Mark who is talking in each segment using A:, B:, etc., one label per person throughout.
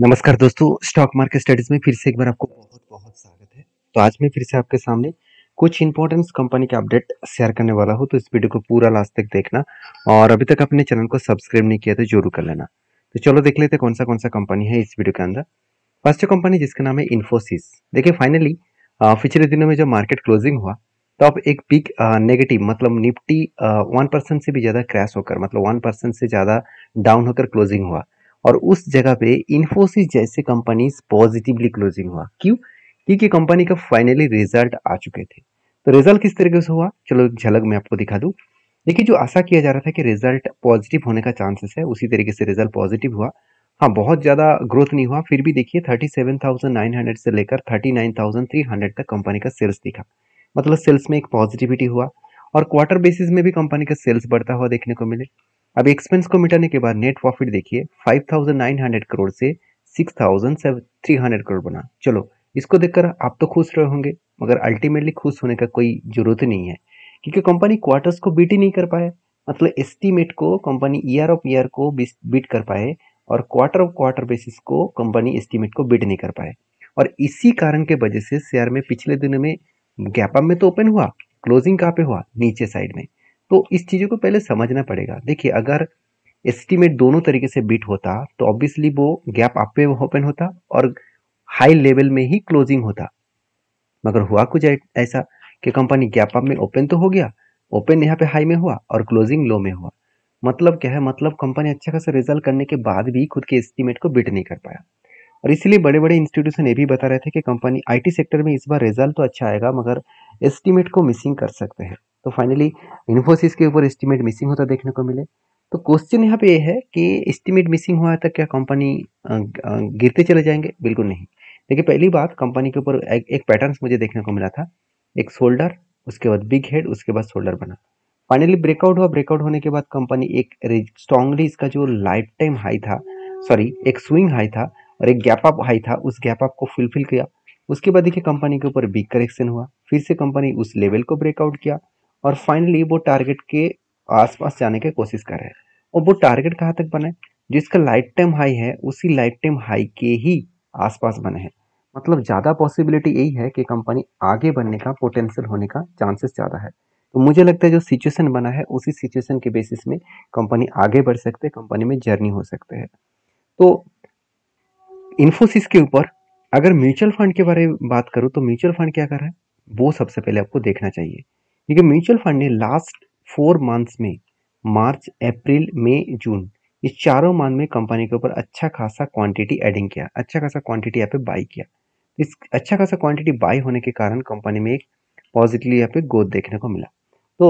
A: नमस्कार दोस्तों stock market studies में फिर से एक बार आपको बहुत बहुत स्वागत है तो आज मैं फिर से आपके सामने कुछ इंपॉर्टेंट कंपनी के अपडेट शेयर करने वाला हूँ तो इस वीडियो को पूरा लास्ट तक देखना और अभी तक अपने चैनल को सब्सक्राइब नहीं किया तो जरूर कर लेना तो चलो देख लेते कौन सा कौन सा कंपनी है इस वीडियो के अंदर फर्स्ट कंपनी जिसका नाम है इन्फोसिस देखिए फाइनली पिछले दिनों में जो मार्केट क्लोजिंग हुआ तो अब एक बिग नेगेटिव मतलब निफ्टी वन परसेंट से भी ज़्यादा क्रैश होकर मतलब वन परसेंट से ज़्यादा डाउन होकर क्लोजिंग हुआ और उस जगह पे इन्फोसिस जैसे कंपनीज पॉजिटिवली क्लोजिंग हुआ क्यों क्योंकि कंपनी का फाइनली रिजल्ट आ चुके थे तो रिजल्ट किस तरीके से हुआ चलो झलक मैं आपको दिखा दूँ देखिए जो आशा किया जा रहा था कि रिजल्ट पॉजिटिव होने का चांसेस है उसी तरीके से रिजल्ट पॉजिटिव हुआ हाँ बहुत ज़्यादा ग्रोथ नहीं हुआ फिर भी देखिए 37,900 से लेकर 39,300 तक कंपनी का सेल्स दिखा मतलब सेल्स में एक पॉजिटिविटी हुआ और क्वार्टर बेसिस में भी कंपनी का सेल्स बढ़ता हुआ देखने को मिले अब एक्सपेंस को मिटाने के बाद नेट प्रॉफिट देखिए 5,900 करोड़ से 6,300 करोड़ बना चलो इसको देखकर आप तो खुश रहे होंगे मगर अल्टीमेटली खुश होने का कोई जरूरत नहीं है क्योंकि कंपनी क्वार्टर्स को बीट ही नहीं कर पाए मतलब एस्टीमेट को कंपनी ईयर ऑफ ईयर को बीट कर पाए और क्वार्टर ऑफ क्वार्टर बेसिस को कंपनी एस्टीमेट को बीट नहीं कर पाए और इसी कारण के वजह से शेयर में पिछले दिनों में गैप में तो ओपन हुआ क्लोजिंग कहाँ पे हुआ नीचे साइड में तो इस चीज़ों को पहले समझना पड़ेगा देखिए अगर एस्टिमेट दोनों तरीके से बीट होता तो ऑब्वियसली वो गैप अप में ओपन होता और हाई लेवल में ही क्लोजिंग होता मगर हुआ कुछ ऐसा कि कंपनी गैप अप में ओपन तो हो गया ओपन यहाँ पे हाई में हुआ और क्लोजिंग लो में हुआ मतलब क्या है मतलब कंपनी अच्छा खासा रिजल्ट करने के बाद भी खुद के एस्टिमेट को बीट नहीं कर पाया और इसलिए बड़े बड़े इंस्टीट्यूशन ये भी बता रहे थे कि कंपनी आईटी सेक्टर में इस बार रिजल्ट तो अच्छा आएगा मगर एस्टिमेट को मिसिंग कर सकते हैं तो फाइनली इन्फोसिस के ऊपर एस्टिमेट मिसिंग होता देखने को मिले तो क्वेश्चन यहाँ पे ये है कि एस्टिमेट मिसिंग हुआ तो क्या कंपनी गिरते चले जाएंगे बिल्कुल नहीं देखिए पहली बात कंपनी के ऊपर एक, एक पैटर्न मुझे देखने को मिला था एक शोल्डर उसके बाद बिग हेड उसके बाद शोल्डर बना फाइनली ब्रेकआउट हुआ ब्रेकआउट होने के बाद कंपनी एक स्ट्रांगली इसका जो लाइफ टाइम हाई था सॉरी एक स्विंग हाई था और एक गैप अप हाई था उस गैप अप को फुलफिल किया उसके बाद देखिए कंपनी के ऊपर बिग करेक्शन हुआ फिर से कंपनी उस लेवल को ब्रेकआउट किया और फाइनली वो टारगेट के आसपास जाने की कोशिश करे और वो टारगेट कहाँ तक बने जिसका लाइफ टाइम हाई है उसी लाइफ टाइम हाई के ही आसपास बने हैं मतलब ज़्यादा पॉसिबिलिटी यही है कि कंपनी आगे बनने का पोटेंशियल होने का चांसेस ज़्यादा है तो मुझे लगता है जो सिचुएशन बना है उसी सिचुएशन के बेसिस में कंपनी आगे बढ़ सकते है कंपनी में जर्नी हो सकते हैं तो इन्फोसिस के ऊपर अगर म्यूचुअल फंड के बारे में बात करूँ तो म्यूचुअल फंड क्या कर रहा है वो सबसे पहले आपको देखना चाहिए क्योंकि म्यूचुअल फंड ने लास्ट फोर मंथ्स में मार्च अप्रैल मई जून इस चारों मंथ में कंपनी के ऊपर अच्छा खासा क्वांटिटी एडिंग किया अच्छा खासा क्वांटिटी यहाँ पे बाई किया इस अच्छा खासा क्वांटिटी बाई होने के कारण कंपनी में एक पॉजिटिवली यहाँ पे ग्रोथ देखने को मिला तो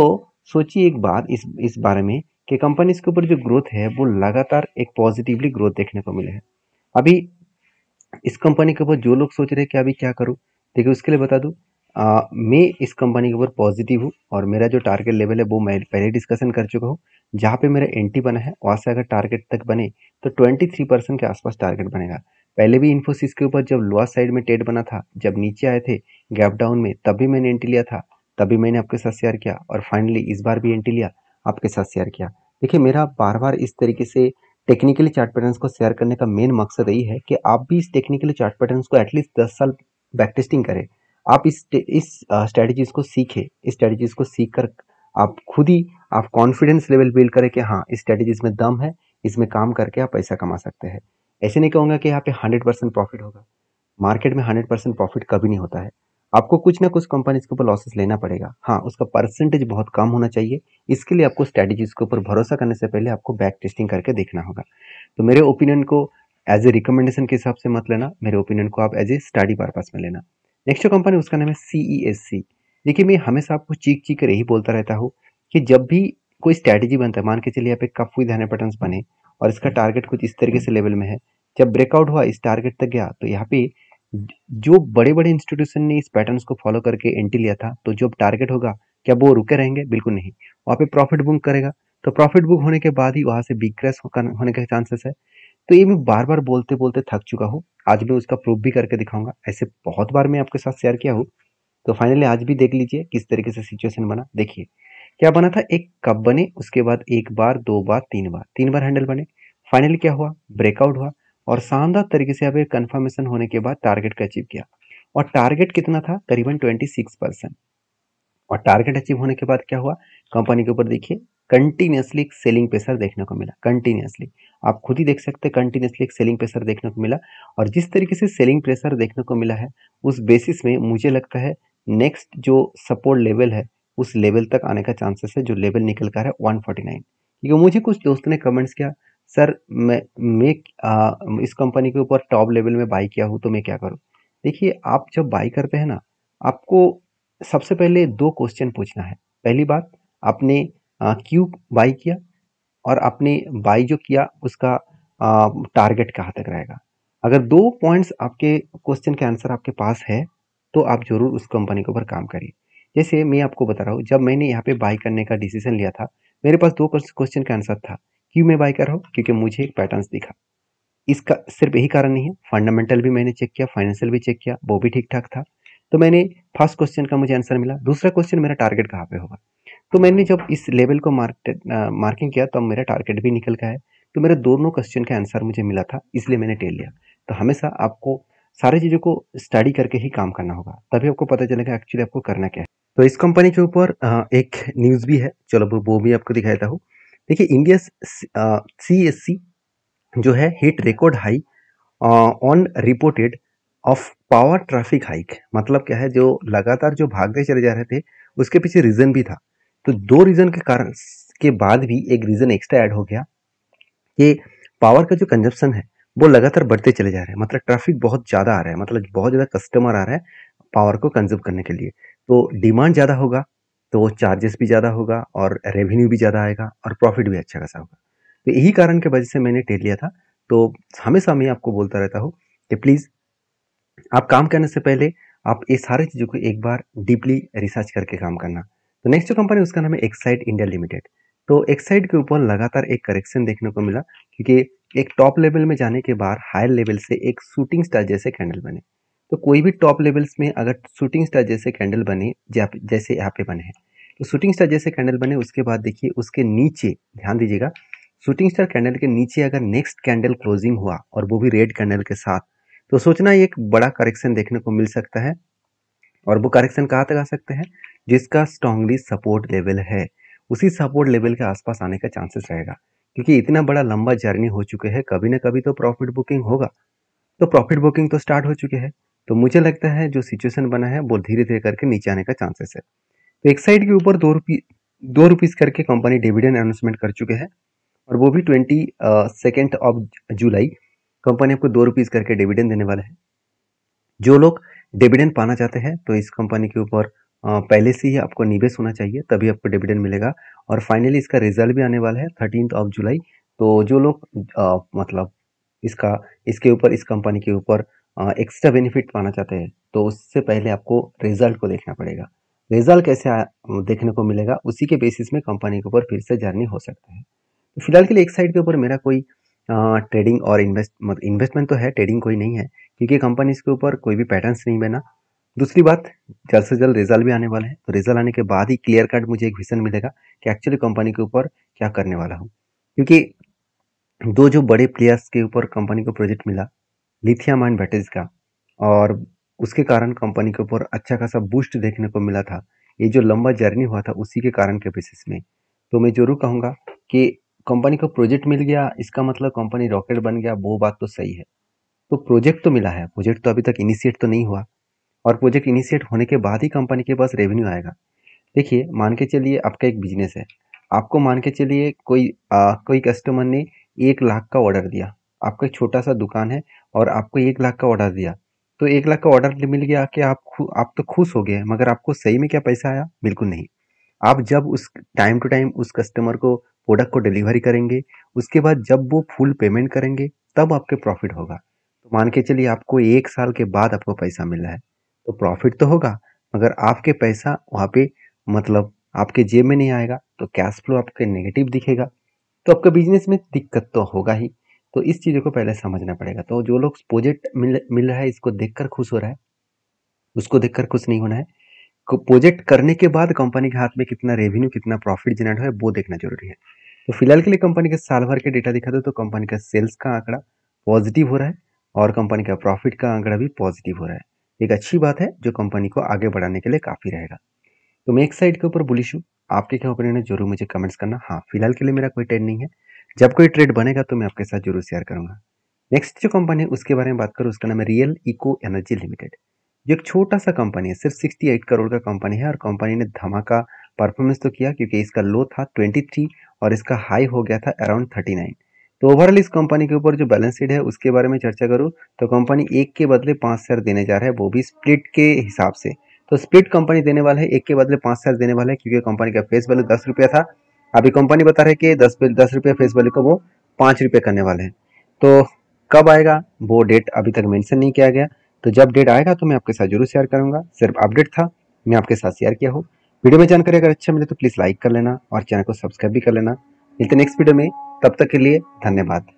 A: सोचिए एक बात इस इस बारे में कि कंपनी के ऊपर जो ग्रोथ है वो लगातार एक पॉजिटिवली ग्रोथ देखने को मिले है अभी इस कंपनी के ऊपर जो लोग सोच रहे हैं कि अभी क्या करूँ देखिए उसके लिए बता दूँ आ, मैं इस कंपनी के ऊपर पॉजिटिव हूँ और मेरा जो टारगेट लेवल है वो मैं पहले डिस्कशन कर चुका हूँ जहाँ पे मेरा एंट्री बना है वहाँ से अगर टारगेट तक बने तो 23 परसेंट के आसपास टारगेट बनेगा पहले भी इन्फोसिस के ऊपर जब लोअर साइड में टेट बना था जब नीचे आए थे गैप डाउन में तब भी मैंने एंट्री लिया था तभी मैंने आपके साथ शेयर किया और फाइनली इस बार भी एंट्री लिया आपके साथ शेयर किया देखिए मेरा बार बार इस तरीके से टेक्निकली चार्ट पैटर्न्स को शेयर करने का मेन मकसद यही है कि आप भी इस टेक्निकली चार्ट पैटर्न्स को एटलीस्ट दस साल बैक टेस्टिंग करें आप इस इस स्ट्रेटजीज़ को सीखें इस स्ट्रेटजीज़ को सीख कर आप खुद ही आप कॉन्फिडेंस लेवल बिल्ड करें कि हाँ इस स्ट्रेटजीज में दम है इसमें काम करके आप पैसा कमा सकते हैं ऐसे नहीं कहूँगा कि यहाँ पे हंड्रेड परसेंट प्रॉफिट होगा मार्केट में हंड्रेड परसेंट प्रॉफिट कभी नहीं होता है आपको कुछ ना कुछ कंपनीज के ऊपर लॉसेस लेना पड़ेगा हाँ उसका परसेंटेज बहुत कम होना चाहिए इसके लिए आपको स्ट्रैटेजीज के ऊपर भरोसा करने से पहले आपको बैक टेस्टिंग करके देखना होगा तो मेरे ओपिनियन को एज ए रिकमेंडेशन के हिसाब से मत लेना मेरे ओपिनियन को आप एज ए स्टडी पर्पज में लेना नेक्स्ट जो कंपनी उसका नाम है सी ई एस सी देखिए मैं हमेशा आपको चीख चीख कर यही बोलता रहता हूँ कि जब भी कोई स्ट्रैटेजी बनता है मान के चलिए यहाँ पे कफ हुई हंड्रेड पैटर्न बने और इसका टारगेट हम्म। कुछ इस तरीके से लेवल में है जब ब्रेकआउट हुआ इस टारगेट तक गया तो यहाँ पे जो बड़े बड़े इंस्टीट्यूशन ने इस पैटर्न को फॉलो करके एंट्री लिया था तो जो टारगेट होगा क्या वो रुके रहेंगे बिल्कुल नहीं वहाँ पे प्रॉफिट बुक करेगा तो प्रॉफिट बुक होने के बाद ही वहाँ से बिग क्रैश होने के चांसेस है तो ये मैं बार बार बोलते बोलते थक चुका हूँ आज मैं उसका प्रूफ भी करके दिखाऊंगा ऐसे बहुत बार मैं आपके साथ शेयर किया हूँ तो फाइनली आज भी देख लीजिए किस तरीके से सिचुएशन बना देखिए क्या बना था एक कप बने उसके बाद एक बार दो बार तीन बार तीन बार हैंडल बने फाइनली क्या हुआ ब्रेकआउट हुआ और शानदार तरीके से अब एक कन्फर्मेशन होने के बाद टारगेट को अचीव किया और टारगेट कितना था करीबन ट्वेंटी सिक्स परसेंट और टारगेट अचीव होने के बाद क्या हुआ कंपनी के ऊपर देखिए कंटिन्यूसली एक सेलिंग प्रेशर देखने को मिला कंटिन्यूसली आप खुद ही देख सकते हैं कंटिन्यूसली एक सेलिंग प्रेशर देखने को मिला और जिस तरीके से सेलिंग प्रेशर देखने को मिला है उस बेसिस में मुझे लगता है नेक्स्ट जो सपोर्ट लेवल है उस लेवल तक आने का चांसेस है जो लेवल निकल कर है वन फोर्टी नाइन क्योंकि मुझे कुछ दोस्तों ने कमेंट्स किया सर मैं मैं इस कंपनी के ऊपर टॉप लेवल में बाई किया हूँ तो मैं क्या करूँ देखिए आप जब बाई करते हैं ना आपको सबसे पहले दो क्वेश्चन पूछना है पहली बात आपने क्यूब बाई किया और आपने बाई जो किया उसका टारगेट कहाँ तक रहेगा अगर दो पॉइंट्स आपके क्वेश्चन के आंसर आपके पास है तो आप ज़रूर उस कंपनी के ऊपर काम करिए जैसे मैं आपको बता रहा हूँ जब मैंने यहाँ पे बाई करने का डिसीजन लिया था मेरे पास दो क्वेश्चन का आंसर था क्यों मैं बाई कर रहा हूँ क्योंकि मुझे एक पैटर्न दिखा इसका सिर्फ यही कारण नहीं है फंडामेंटल भी मैंने चेक किया फाइनेंशियल भी चेक किया वो भी ठीक ठाक था तो मैंने फर्स्ट क्वेश्चन का मुझे आंसर मिला दूसरा क्वेश्चन मेरा टारगेट कहाँ पे होगा तो मैंने जब इस लेवल को मार्केट मार्किंग किया तब तो मेरा टारगेट भी निकल गया है तो मेरे दोनों क्वेश्चन का आंसर मुझे मिला था इसलिए मैंने टेल लिया तो हमेशा आपको सारी चीज़ों को स्टडी करके ही काम करना होगा तभी आपको पता चलेगा एक्चुअली आपको करना क्या है तो इस कंपनी के ऊपर एक न्यूज़ भी है चलो वो भी आपको दिखा देता हूँ देखिए इंडिया सी एस सी जो है hit record high on reported of power traffic hike मतलब क्या है जो लगातार जो भागते चले जा रहे थे उसके पीछे रीज़न भी था तो दो रीज़न के कारण के बाद भी एक रीज़न एक्स्ट्रा ऐड हो गया कि पावर का जो कंजप्शन है वो लगातार बढ़ते चले जा रहे हैं मतलब ट्रैफिक बहुत ज़्यादा आ रहा है मतलब बहुत ज़्यादा कस्टमर आ रहा है पावर को कंज्यूम करने के लिए तो डिमांड ज़्यादा होगा तो वो चार्जेस भी ज़्यादा होगा और रेवेन्यू भी ज़्यादा आएगा और प्रॉफिट भी अच्छा खासा होगा तो यही कारण के वजह से मैंने टेल लिया था तो हमेशा मैं आपको बोलता रहता हूँ कि प्लीज़ आप काम करने से पहले आप ये सारी चीज़ों को एक बार डीपली रिसर्च करके काम करना तो नेक्स्ट जो कंपनी उसका नाम है एक्साइड इंडिया लिमिटेड तो एक्साइड के ऊपर लगातार एक करेक्शन देखने को मिला क्योंकि एक टॉप लेवल में जाने के बाद हायर लेवल से एक शूटिंग स्टार जैसे कैंडल बने तो कोई भी टॉप लेवल्स में अगर शूटिंग स्टार जैसे कैंडल बने जैसे यहाँ पे बने हैं तो शूटिंग स्टार जैसे कैंडल बने उसके बाद देखिए उसके नीचे ध्यान दीजिएगा शूटिंग स्टार कैंडल के नीचे अगर नेक्स्ट कैंडल क्लोजिंग हुआ और वो भी रेड कैंडल के साथ तो सोचना एक बड़ा करेक्शन देखने को मिल सकता है और वो करेक्शन कहाँ तक आ सकते हैं जिसका स्ट्रांगली सपोर्ट लेवल है उसी सपोर्ट लेवल के आसपास आने का चांसेस रहेगा क्योंकि इतना बड़ा लंबा जर्नी हो चुके हैं कभी ना कभी तो प्रॉफिट बुकिंग होगा तो प्रॉफिट बुकिंग तो स्टार्ट हो चुके है तो मुझे लगता है जो सिचुएशन बना है वो धीरे धीरे करके नीचे आने का चांसेस है तो एक साइड के ऊपर दो रुपी दो रुपीज़ करके कंपनी डिविडेंड अनाउंसमेंट कर चुके हैं और वो भी twenty second of July company आपको दो रुपीज़ करके डिविडेंड देने वाला है जो लोग डिविडेंड पाना चाहते हैं तो इस कंपनी के ऊपर पहले से ही आपको निवेश होना चाहिए तभी आपको डिविडेंड मिलेगा और फाइनली इसका रिजल्ट भी आने वाला है थर्टीन ऑफ जुलाई तो जो लोग मतलब इसका इसके ऊपर इस कंपनी के ऊपर एक्स्ट्रा बेनिफिट पाना चाहते हैं तो उससे पहले आपको रिजल्ट को देखना पड़ेगा रिजल्ट कैसे आ, देखने को मिलेगा उसी के बेसिस में कंपनी के ऊपर फिर से जर्नी हो सकता है तो फिलहाल के लिए एक साइड के ऊपर मेरा कोई ट्रेडिंग और इन्वेस्ट मत इन्वेस्टमेंट तो है ट्रेडिंग कोई नहीं है क्योंकि कंपनीज के ऊपर कोई भी पैटर्न्स नहीं बना दूसरी बात जल्द से जल्द रिजल्ट भी आने वाला है तो रिजल्ट आने के बाद ही क्लियर कट मुझे एक विजन मिलेगा कि एक्चुअली कंपनी के ऊपर क्या करने वाला हूँ क्योंकि दो जो बड़े प्लेयर्स के ऊपर कंपनी को प्रोजेक्ट मिला लिथियम एंड बैटरीज का और उसके कारण कंपनी के ऊपर अच्छा खासा बूस्ट देखने को मिला था ये जो लंबा जर्नी हुआ था उसी के कारण के बेसिस में तो मैं जरूर कहूँगा कि कंपनी को प्रोजेक्ट मिल गया इसका मतलब कंपनी रॉकेट बन गया वो बात तो सही है तो प्रोजेक्ट तो मिला है प्रोजेक्ट तो अभी तक इनिशिएट तो नहीं हुआ और प्रोजेक्ट इनिशिएट होने के बाद ही कंपनी के पास रेवेन्यू आएगा देखिए मान के चलिए आपका एक बिजनेस है आपको मान के चलिए कोई आ, कोई कस्टमर ने एक लाख का ऑर्डर दिया आपका एक छोटा सा दुकान है और आपको एक लाख का ऑर्डर दिया तो एक लाख का ऑर्डर मिल गया कि आप आप तो खुश हो गए मगर आपको सही में क्या पैसा आया बिल्कुल नहीं आप जब उस टाइम टू टाइम उस कस्टमर को प्रोडक्ट को डिलीवरी करेंगे उसके बाद जब वो फुल पेमेंट करेंगे तब आपके प्रॉफिट होगा तो मान के चलिए आपको एक साल के बाद आपको पैसा मिला है तो प्रॉफिट तो होगा मगर आपके पैसा वहाँ पे मतलब आपके जेब में नहीं आएगा तो कैश फ्लो आपके नेगेटिव दिखेगा तो आपका बिजनेस में दिक्कत तो होगा ही तो इस चीज़ों को पहले समझना पड़ेगा तो जो लोग प्रोजेक्ट मिल मिल रहा है इसको देखकर खुश हो रहा है उसको देखकर खुश नहीं होना है प्रोजेक्ट करने के बाद कंपनी के हाथ में कितना रेवेन्यू कितना प्रॉफिट जनरेट है वो देखना जरूरी है तो फिलहाल के लिए कंपनी के साल भर के डेटा दिखा दो तो कंपनी का सेल्स का आंकड़ा पॉजिटिव हो रहा है और कंपनी का प्रॉफिट का आंकड़ा भी पॉजिटिव हो रहा है एक अच्छी बात है जो कंपनी को आगे बढ़ाने के लिए काफ़ी रहेगा तो मैं एक साइड के ऊपर बुलिश हूँ आपके क्या ओपिनियन है जरूर मुझे कमेंट्स करना हाँ फिलहाल के लिए मेरा कोई ट्रेड नहीं है जब कोई ट्रेड बनेगा तो मैं आपके साथ जरूर शेयर करूंगा नेक्स्ट जो कंपनी है उसके बारे में बात करूँ उसका नाम है रियल इको एनर्जी लिमिटेड जो एक छोटा सा कंपनी है सिर्फ 68 करोड़ का कंपनी है और कंपनी ने धमाका परफॉर्मेंस तो किया क्योंकि इसका लो था 23 और इसका हाई हो गया था अराउंड 39 तो ओवरऑल इस कंपनी के ऊपर जो बैलेंस शीट है उसके बारे में चर्चा करूँ तो कंपनी एक के बदले पाँच शेयर देने जा रहा है वो भी स्प्लिट के हिसाब से तो स्प्लिट कंपनी देने वाला है एक के बदले पाँच शेयर देने वाला है क्योंकि कंपनी का फेस वैल्यू दस रुपया था अभी कंपनी बता रहे कि दस दस रुपये फेस वैल्यू को वो पाँच रुपये करने वाले हैं तो कब आएगा वो डेट अभी तक मेंशन नहीं किया गया तो जब अपडेट आएगा तो मैं आपके साथ जरूर शेयर करूंगा सिर्फ अपडेट था मैं आपके साथ शेयर किया हूँ वीडियो में जानकारी अगर अच्छा मिले तो प्लीज़ लाइक कर लेना और चैनल को सब्सक्राइब भी कर लेना मिलते नेक्स्ट वीडियो में तब तक के लिए धन्यवाद